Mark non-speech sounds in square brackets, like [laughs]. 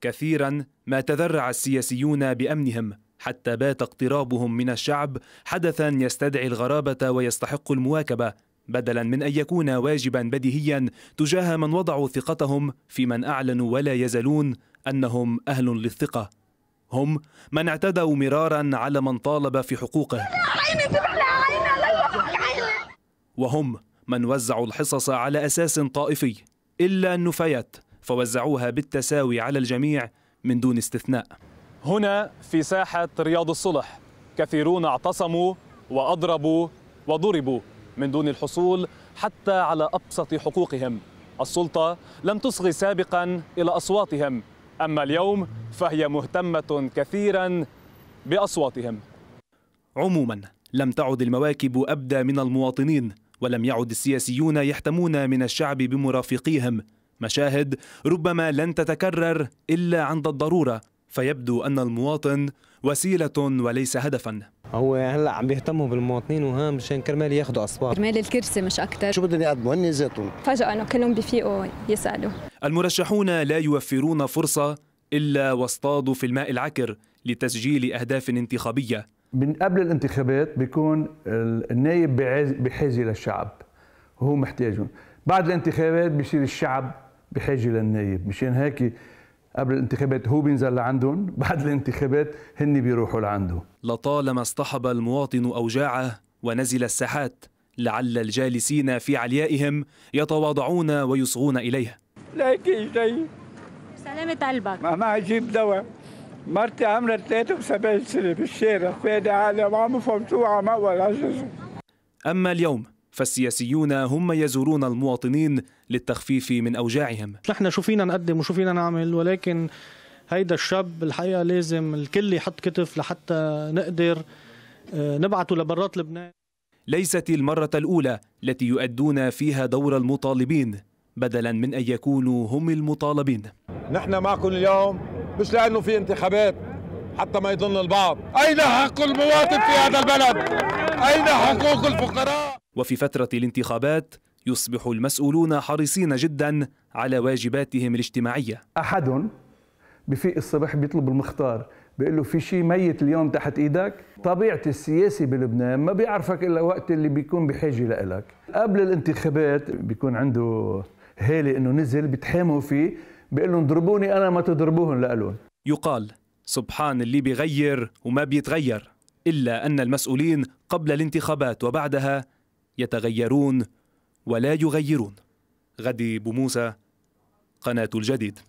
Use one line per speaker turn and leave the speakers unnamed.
كثيرا ما تذرع السياسيون بامنهم حتى بات اقترابهم من الشعب حدثا يستدعي الغرابه ويستحق المواكبه بدلا من ان يكون واجبا بديهيا تجاه من وضعوا ثقتهم في من اعلنوا ولا يزالون انهم اهل للثقه هم من اعتدوا مرارا على من طالب في حقوقه وهم من وزعوا الحصص على اساس طائفي الا النفايات فوزعوها بالتساوي على الجميع من دون استثناء هنا في ساحة رياض الصلح كثيرون اعتصموا وأضربوا وضربوا من دون الحصول حتى على أبسط حقوقهم السلطة لم تصغي سابقا إلى أصواتهم أما اليوم فهي مهتمة كثيرا بأصواتهم عموما لم تعد المواكب أبدى من المواطنين ولم يعد السياسيون يحتمون من الشعب بمرافقيهم مشاهد ربما لن تتكرر الا عند الضروره فيبدو ان المواطن وسيله وليس هدفا هو هلا عم بيهتموا بالمواطنين وهان مشان كرمال ياخذوا اصوات
كرمال الكرسي مش اكثر شو
بدهم يقدموا هن ذاتهم
فجاه انه كلهم بيفيقوا يسالوا
المرشحون لا يوفرون فرصه الا واصطادوا في الماء العكر لتسجيل اهداف انتخابيه
من قبل الانتخابات بيكون النايب بحاجه للشعب وهو محتاجهم بعد الانتخابات بيصير الشعب بحاجه للنايب مشان هيك قبل الانتخابات هو بينزل لعندهم [laughs] بعد الانتخابات هن بيروحوا لعنده
لطالما اصطحب المواطن أوجاعه ونزل الساحات لعل الجالسين في عليائهم يتواضعون ويصغون إليه
لاقي شيء سلامة قلبك ما معي جيب دواء مرتي عمرها 73 سنة بالشارع فادي عالي وعم شو عم أول عجز
أما اليوم فالسياسيون هم يزورون المواطنين للتخفيف من أوجاعهم نحن شو فينا نقدم وشو فينا نعمل ولكن هيدا الشاب الحقيقة لازم الكل يحط كتف لحتى نقدر آه، نبعثه لبرات لبنان ليست المرة الأولى التي يؤدون فيها دور المطالبين بدلا من أن يكونوا هم المطالبين
نحن معكم اليوم مش لأنه في انتخابات حتى ما يظن البعض أين حق المواطن في هذا البلد؟ أين حقوق الفقراء؟
وفي فترة الانتخابات يصبح المسؤولون حريصين جدا على واجباتهم الاجتماعية
أحد بفيق الصبح بيطلب المختار بيقول له في شيء ميت اليوم تحت ايدك طبيعة السياسي بلبنان ما بيعرفك الا وقت اللي بيكون بحاجة لإلك قبل الانتخابات بيكون عنده هالة انه نزل بيتحاموا فيه بيقول لهم ضربوني انا ما تضربوهم لألون
يقال سبحان اللي بيغير وما بيتغير إلا أن المسؤولين قبل الانتخابات وبعدها يتغيرون ولا يغيرون غدي بموسى قناة الجديد